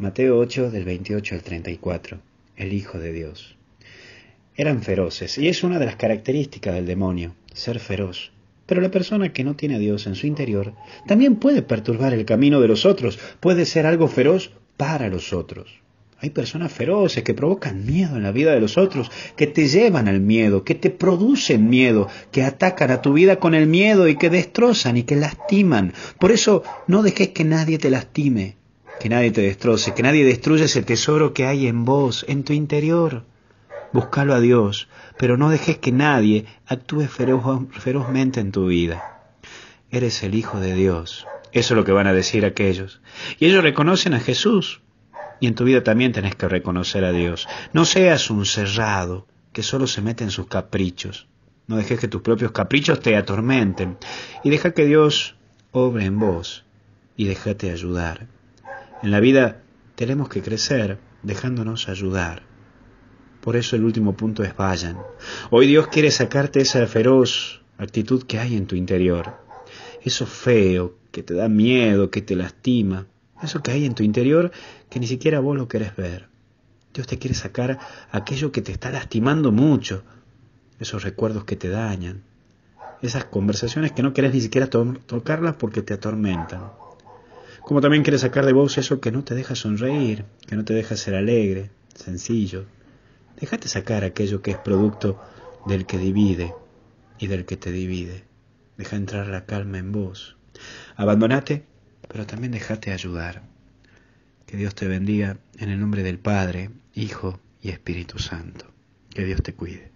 Mateo 8 del 28 al 34, el Hijo de Dios. Eran feroces, y es una de las características del demonio, ser feroz. Pero la persona que no tiene a Dios en su interior también puede perturbar el camino de los otros, puede ser algo feroz para los otros. Hay personas feroces que provocan miedo en la vida de los otros, que te llevan al miedo, que te producen miedo, que atacan a tu vida con el miedo y que destrozan y que lastiman. Por eso no dejes que nadie te lastime que nadie te destroce, que nadie destruya ese tesoro que hay en vos, en tu interior. Búscalo a Dios, pero no dejes que nadie actúe ferozmente en tu vida. Eres el Hijo de Dios. Eso es lo que van a decir aquellos. Y ellos reconocen a Jesús. Y en tu vida también tenés que reconocer a Dios. No seas un cerrado que solo se mete en sus caprichos. No dejes que tus propios caprichos te atormenten. Y deja que Dios obre en vos y déjate ayudar. En la vida tenemos que crecer dejándonos ayudar. Por eso el último punto es vayan. Hoy Dios quiere sacarte esa feroz actitud que hay en tu interior. Eso feo, que te da miedo, que te lastima. Eso que hay en tu interior que ni siquiera vos lo querés ver. Dios te quiere sacar aquello que te está lastimando mucho. Esos recuerdos que te dañan. Esas conversaciones que no querés ni siquiera tocarlas porque te atormentan. Como también quiere sacar de vos eso que no te deja sonreír, que no te deja ser alegre, sencillo. Déjate sacar aquello que es producto del que divide y del que te divide. Deja entrar la calma en vos. Abandonate, pero también dejate ayudar. Que Dios te bendiga en el nombre del Padre, Hijo y Espíritu Santo. Que Dios te cuide.